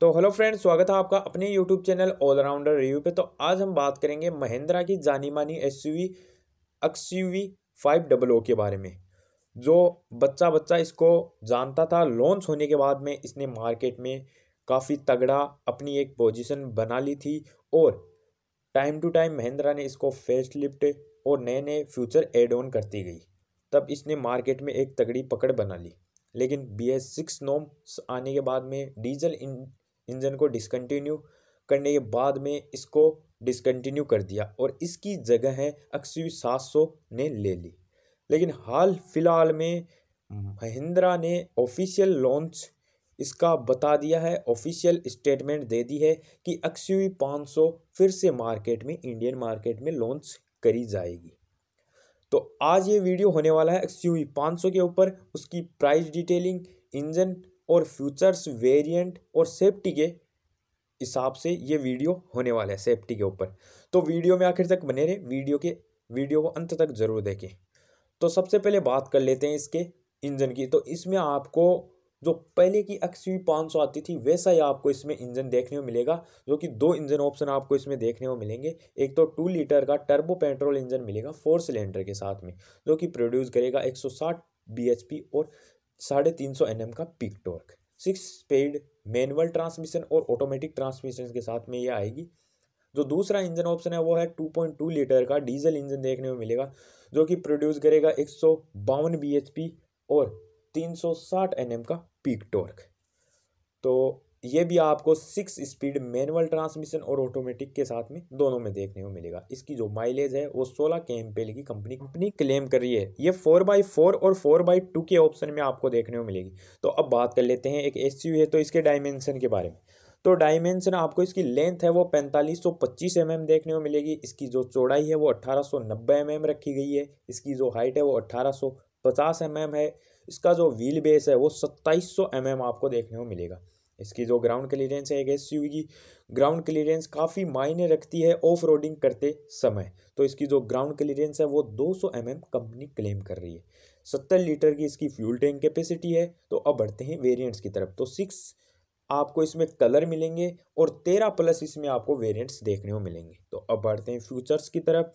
तो hello friend स्वागत है आपका अपने यूट्यूब चैनल ऑलराउंडर रिव्यू पे तो आज हम बात करेंगे महिंद्रा की जानी मानी S U V X U V five double O के बारे में जो बच्चा बच्चा इसको जानता था लॉन्च होने के बाद में इसने मार्केट में काफ़ी तगड़ा अपनी एक पोजीशन बना ली थी और टाइम टू टाइम महिंद्रा ने इसको फेस लिफ्ट और नए नए फ्यूचर एड ऑन करती गई तब इसने मार्केट में एक तगड़ी पकड़ बना ली लेकिन बी एस सिक्स नोम आने के बाद में डीजल इंजन को डिसकंटिन्यू करने के बाद में इसको डिसकंटिन्यू कर दिया और इसकी जगह है अक्सवी सात सौ ने ले ली लेकिन हाल फिलहाल में महिंद्रा ने ऑफिशियल लॉन्च इसका बता दिया है ऑफिशियल स्टेटमेंट दे दी है कि अक्सवी 500 फिर से मार्केट में इंडियन मार्केट में लॉन्च करी जाएगी तो आज ये वीडियो होने वाला है एक्स यू के ऊपर उसकी प्राइस डिटेलिंग इंजन और फ्यूचर्स वेरिएंट और सेफ्टी के हिसाब से ये वीडियो होने वाला है सेफ्टी के ऊपर तो वीडियो में आखिर तक बने रहे वीडियो के वीडियो को अंत तक ज़रूर देखें तो सबसे पहले बात कर लेते हैं इसके इंजन की तो इसमें आपको जो पहले की एक्सवी पाँच सौ आती थी वैसा ही आपको इसमें इंजन देखने को मिलेगा जो कि दो इंजन ऑप्शन आपको इसमें देखने को मिलेंगे एक तो टू लीटर का टर्बो पेट्रोल इंजन मिलेगा फोर सिलेंडर के साथ में जो कि प्रोड्यूस करेगा एक सौ साठ बी एच पी और साढ़े तीन सौ एन का peak torque six speed manual transmission और ऑटोमेटिक ट्रांसमिशन के साथ में ये आएगी जो दूसरा इंजन ऑप्शन है वो है टू पॉइंट टू लीटर का डीजल इंजन देखने में मिलेगा जो कि प्रोड्यूस करेगा एक सौ बावन बी एच पी और एन एम का पीक टॉर्क तो ये भी आपको सिक्स स्पीड मैनुअल ट्रांसमिशन और ऑटोमेटिक के साथ में दोनों में देखने को मिलेगा इसकी जो माइलेज है वो सोलह के एम पेल की कंपनी कंपनी क्लेम कर रही है ये फोर बाई फोर और फोर बाई टू के ऑप्शन में आपको देखने को मिलेगी तो अब बात कर लेते हैं एक एस है तो इसके डायमेंशन के बारे में तो डायमेंशन आपको इसकी लेंथ है वो पैंतालीस सौ पच्चीस एम एम देखने को मिलेगी इसकी जो चौड़ाई है वो अट्ठारह सौ नब्बे एम एम रखी गई है इसकी जो हाइट है वो अट्ठारह सौ पचास एम एम है इसका जो व्हील बेस है वो सत्ताईस सौ एम एम आपको देखने को मिलेगा इसकी जो ग्राउंड क्लियरेंस है एक एस की ग्राउंड क्लियरेंस काफ़ी मायने रखती है ऑफ रोडिंग करते समय तो इसकी जो ग्राउंड क्लियरेंस है वो 200 सौ mm कंपनी क्लेम कर रही है सत्तर लीटर की इसकी फ्यूल टैंक कैपेसिटी है तो अब बढ़ते हैं वेरिएंट्स की तरफ तो सिक्स आपको इसमें कलर मिलेंगे और तेरह प्लस इसमें आपको वेरियंट्स देखने को मिलेंगे तो अब बढ़ते हैं फ्यूचर्स की तरफ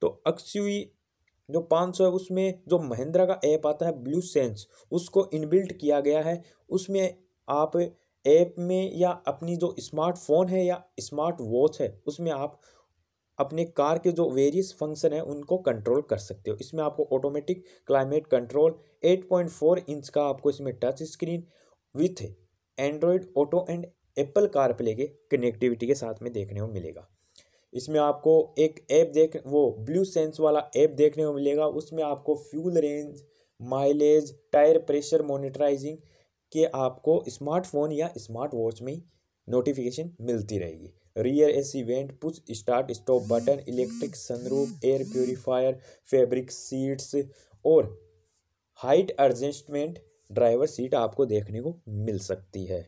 तो अक्स जो पाँच है उसमें जो महिंद्रा का ऐप आता है ब्लू सेंस उसको इनबिल्ट किया गया है उसमें आप ऐप में या अपनी जो स्मार्टफोन है या स्मार्ट वॉच है उसमें आप अपने कार के जो वेरियस फंक्शन है उनको कंट्रोल कर सकते हो इसमें आपको ऑटोमेटिक क्लाइमेट कंट्रोल 8.4 इंच का आपको इसमें touch screen with Android Auto and Apple car play के कनेक्टिविटी के साथ में देखने को मिलेगा इसमें आपको एक ऐप देख वो ब्लू सेंस वाला ऐप देखने को मिलेगा उसमें आपको fuel range mileage tyre pressure monitorising कि आपको स्मार्टफोन या स्मार्ट वॉच में नोटिफिकेशन मिलती रहेगी rear AC vent push start stop button electric sunroof air purifier fabric seats और हाइट एडजस्टमेंट ड्राइवर सीट आपको देखने को मिल सकती है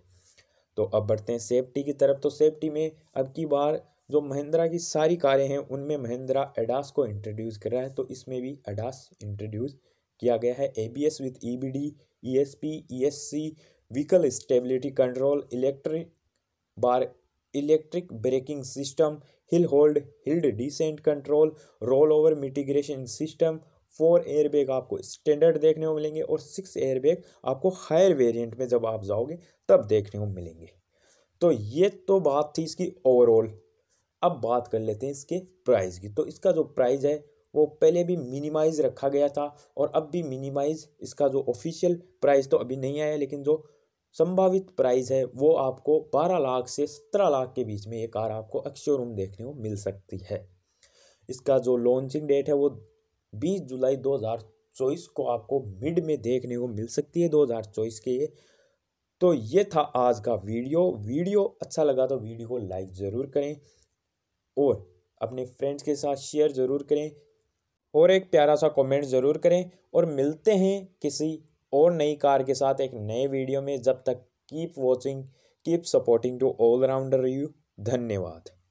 तो अब बढ़ते हैं सेफ्टी की तरफ तो सेफ्टी में अब की बार जो महिंद्रा की सारी कारें हैं उनमें महिंद्रा एडास को इंट्रोड्यूस कर रहा है तो इसमें भी एडास इंट्रोड्यूस किया गया है A B S with E B D E S P E S C vehicle stability control electric bar electric braking system hill hold hill descent control roll over mitigation system four airbag आपको standard देखने को मिलेंगे और six airbag आपको higher variant में जब आप जाओगे तब देखने को मिलेंगे तो ये तो बात थी इसकी ओवरऑल अब बात कर लेते हैं इसके प्राइस की तो इसका जो प्राइस है वो पहले भी मिनिमाइज रखा गया था और अब भी मिनिमाइज इसका जो ऑफिशियल प्राइस तो अभी नहीं आया लेकिन जो संभावित प्राइस है वो आपको 12 लाख से 17 लाख के बीच में ये कार आपको अक्षोरूम देखने को मिल सकती है इसका जो लॉन्चिंग डेट है वो 20 जुलाई 2024 को आपको मिड में देखने को मिल सकती है 2024 के ये तो ये था आज का वीडियो वीडियो अच्छा लगा तो वीडियो को लाइक ज़रूर करें और अपने फ्रेंड्स के साथ शेयर ज़रूर करें और एक प्यारा सा कमेंट ज़रूर करें और मिलते हैं किसी और नई कार के साथ एक नए वीडियो में जब तक keep watching keep supporting to all rounder you धन्यवाद